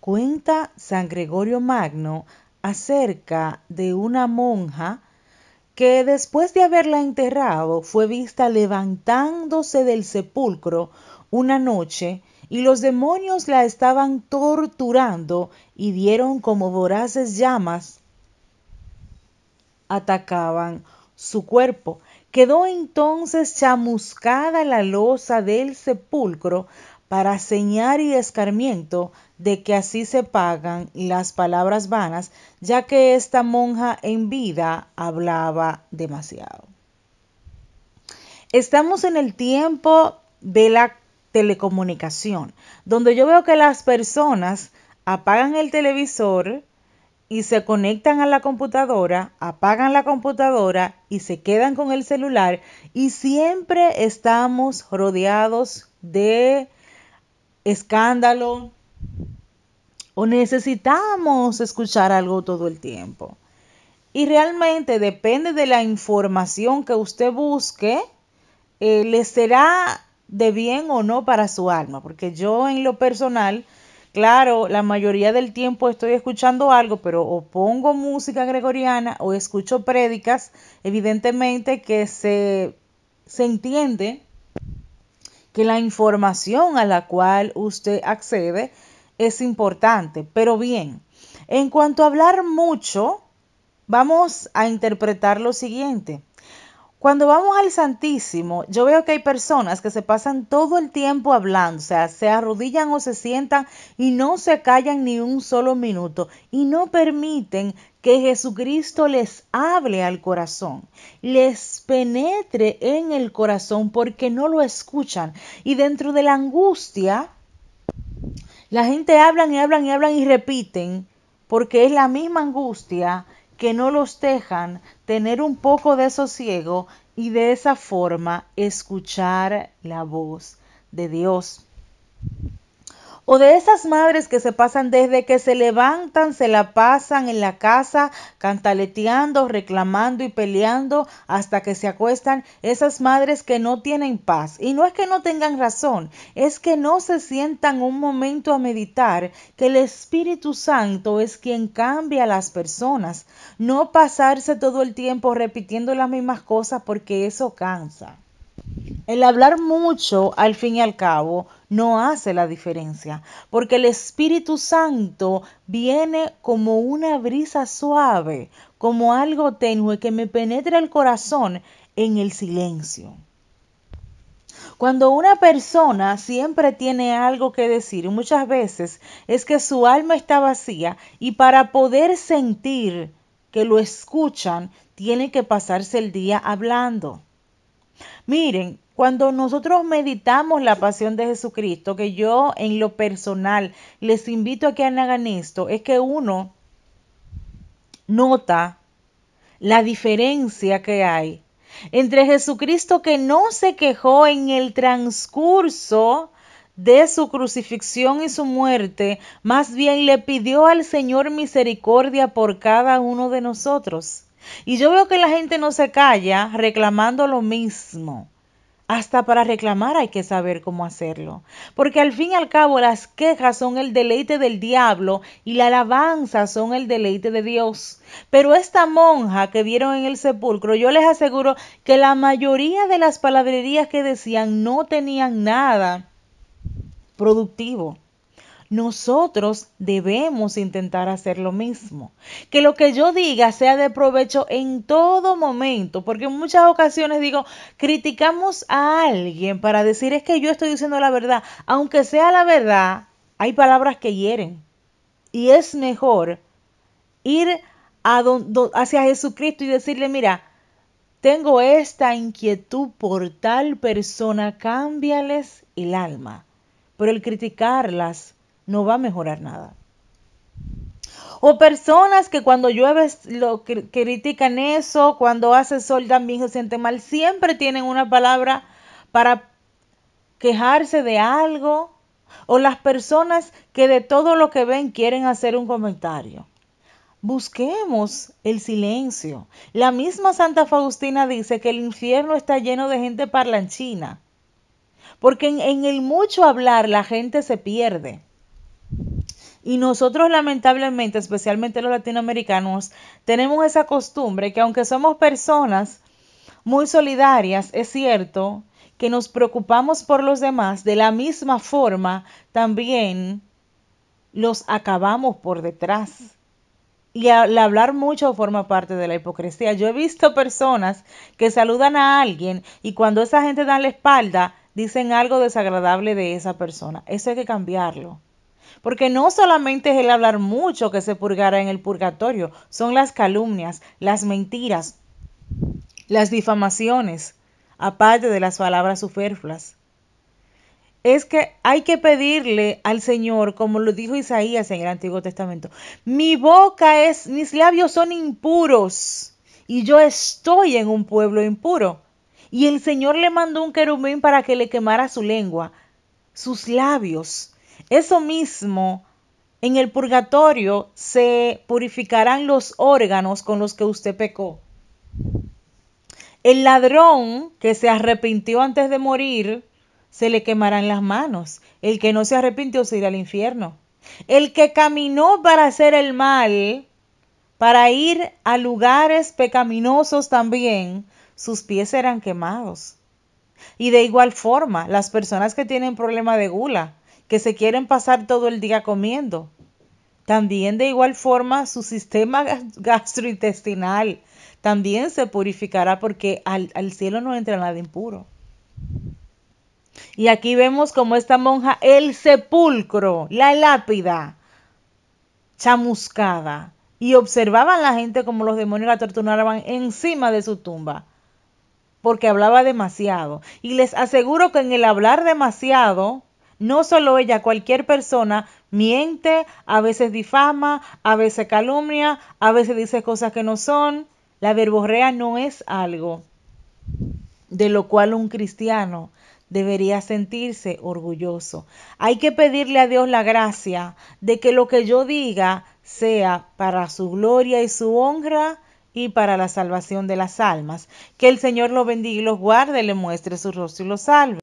Cuenta San Gregorio Magno acerca de una monja que después de haberla enterrado fue vista levantándose del sepulcro una noche y los demonios la estaban torturando y dieron como voraces llamas atacaban su cuerpo. Quedó entonces chamuscada la losa del sepulcro para señar y escarmiento de que así se pagan las palabras vanas, ya que esta monja en vida hablaba demasiado. Estamos en el tiempo de la telecomunicación, donde yo veo que las personas apagan el televisor, y se conectan a la computadora, apagan la computadora y se quedan con el celular y siempre estamos rodeados de escándalo o necesitamos escuchar algo todo el tiempo. Y realmente depende de la información que usted busque, eh, le será de bien o no para su alma, porque yo en lo personal, Claro, la mayoría del tiempo estoy escuchando algo, pero o pongo música gregoriana o escucho prédicas, evidentemente que se, se entiende que la información a la cual usted accede es importante. Pero bien, en cuanto a hablar mucho, vamos a interpretar lo siguiente. Cuando vamos al Santísimo, yo veo que hay personas que se pasan todo el tiempo hablando, o sea, se arrodillan o se sientan y no se callan ni un solo minuto y no permiten que Jesucristo les hable al corazón, les penetre en el corazón porque no lo escuchan. Y dentro de la angustia, la gente hablan y hablan y hablan y repiten porque es la misma angustia que no los dejan tener un poco de sosiego y de esa forma escuchar la voz de Dios o de esas madres que se pasan desde que se levantan, se la pasan en la casa cantaleteando, reclamando y peleando hasta que se acuestan, esas madres que no tienen paz. Y no es que no tengan razón, es que no se sientan un momento a meditar que el Espíritu Santo es quien cambia a las personas, no pasarse todo el tiempo repitiendo las mismas cosas porque eso cansa. El hablar mucho, al fin y al cabo, no hace la diferencia, porque el Espíritu Santo viene como una brisa suave, como algo tenue que me penetra el corazón en el silencio. Cuando una persona siempre tiene algo que decir, muchas veces es que su alma está vacía y para poder sentir que lo escuchan, tiene que pasarse el día hablando. Miren, cuando nosotros meditamos la pasión de Jesucristo, que yo en lo personal les invito a que hagan esto, es que uno nota la diferencia que hay entre Jesucristo que no se quejó en el transcurso de su crucifixión y su muerte, más bien le pidió al Señor misericordia por cada uno de nosotros. Y yo veo que la gente no se calla reclamando lo mismo. Hasta para reclamar hay que saber cómo hacerlo, porque al fin y al cabo las quejas son el deleite del diablo y la alabanza son el deleite de Dios. Pero esta monja que vieron en el sepulcro, yo les aseguro que la mayoría de las palabrerías que decían no tenían nada productivo nosotros debemos intentar hacer lo mismo. Que lo que yo diga sea de provecho en todo momento, porque en muchas ocasiones digo, criticamos a alguien para decir es que yo estoy diciendo la verdad, aunque sea la verdad, hay palabras que hieren. Y es mejor ir hacia Jesucristo y decirle, mira, tengo esta inquietud por tal persona, cámbiales el alma. Pero el criticarlas no va a mejorar nada. O personas que cuando llueve lo critican eso, cuando hace sol también se siente mal, siempre tienen una palabra para quejarse de algo. O las personas que de todo lo que ven quieren hacer un comentario. Busquemos el silencio. La misma Santa Faustina dice que el infierno está lleno de gente parlanchina, porque en el mucho hablar la gente se pierde. Y nosotros lamentablemente, especialmente los latinoamericanos, tenemos esa costumbre que aunque somos personas muy solidarias, es cierto que nos preocupamos por los demás, de la misma forma también los acabamos por detrás. Y al hablar mucho forma parte de la hipocresía. Yo he visto personas que saludan a alguien y cuando esa gente da la espalda, dicen algo desagradable de esa persona. Eso hay que cambiarlo. Porque no solamente es el hablar mucho que se purgara en el purgatorio, son las calumnias, las mentiras, las difamaciones, aparte de las palabras superfluas. Es que hay que pedirle al Señor, como lo dijo Isaías en el Antiguo Testamento, mi boca es, mis labios son impuros y yo estoy en un pueblo impuro. Y el Señor le mandó un querubín para que le quemara su lengua, sus labios eso mismo, en el purgatorio se purificarán los órganos con los que usted pecó. El ladrón que se arrepintió antes de morir, se le quemarán las manos. El que no se arrepintió se irá al infierno. El que caminó para hacer el mal, para ir a lugares pecaminosos también, sus pies serán quemados. Y de igual forma, las personas que tienen problema de gula, que se quieren pasar todo el día comiendo. También de igual forma su sistema gastrointestinal también se purificará porque al, cielo no entra nada impuro. Y aquí vemos como esta monja, el sepulcro, la lápida, chamuscada, y observaban la gente como los demonios la torturaban encima de su tumba, porque hablaba demasiado. Y les aseguro que en el hablar demasiado, no solo ella, cualquier persona miente, a veces difama, a veces calumnia, a veces dice cosas que no son. La verborrea no es algo de lo cual un cristiano debería sentirse orgulloso. Hay que pedirle a Dios la gracia de que lo que yo diga sea para su gloria y su honra y para la salvación de las almas. Que el Señor lo bendiga y los guarde, le muestre su rostro y los salve.